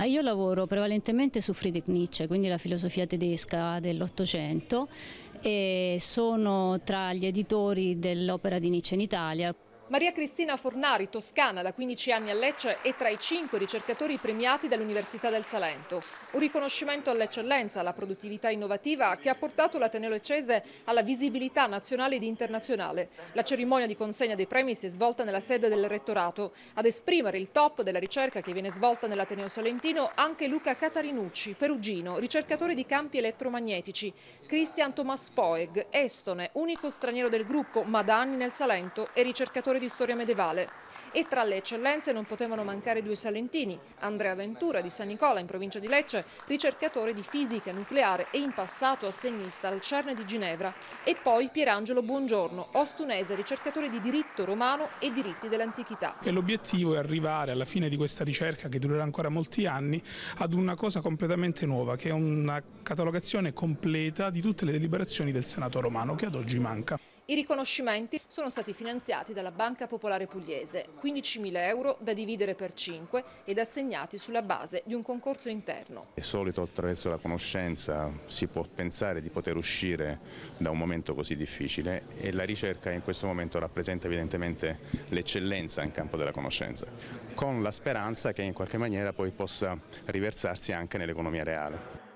Ah, io lavoro prevalentemente su Friedrich Nietzsche, quindi la filosofia tedesca dell'Ottocento e sono tra gli editori dell'opera di Nietzsche in Italia. Maria Cristina Fornari, toscana, da 15 anni a Lecce, è tra i cinque ricercatori premiati dall'Università del Salento. Un riconoscimento all'eccellenza, alla produttività innovativa che ha portato l'Ateneo Leccese alla visibilità nazionale ed internazionale. La cerimonia di consegna dei premi si è svolta nella sede del rettorato. Ad esprimere il top della ricerca che viene svolta nell'Ateneo Salentino anche Luca Catarinucci, perugino, ricercatore di campi elettromagnetici, Christian Thomas Poeg, estone, unico straniero del gruppo ma da anni nel Salento e ricercatore laboratorio di storia medievale. E tra le eccellenze non potevano mancare due salentini, Andrea Ventura di San Nicola in provincia di Lecce, ricercatore di fisica nucleare e in passato assegnista al CERN di Ginevra, e poi Pierangelo Buongiorno, ostunese ricercatore di diritto romano e diritti dell'antichità. l'obiettivo è arrivare alla fine di questa ricerca, che durerà ancora molti anni, ad una cosa completamente nuova, che è una catalogazione completa di tutte le deliberazioni del Senato romano, che ad oggi manca. I riconoscimenti sono stati finanziati dalla Banca Popolare Pugliese, 15.000 euro da dividere per 5 ed assegnati sulla base di un concorso interno. È solito attraverso la conoscenza si può pensare di poter uscire da un momento così difficile e la ricerca in questo momento rappresenta evidentemente l'eccellenza in campo della conoscenza, con la speranza che in qualche maniera poi possa riversarsi anche nell'economia reale.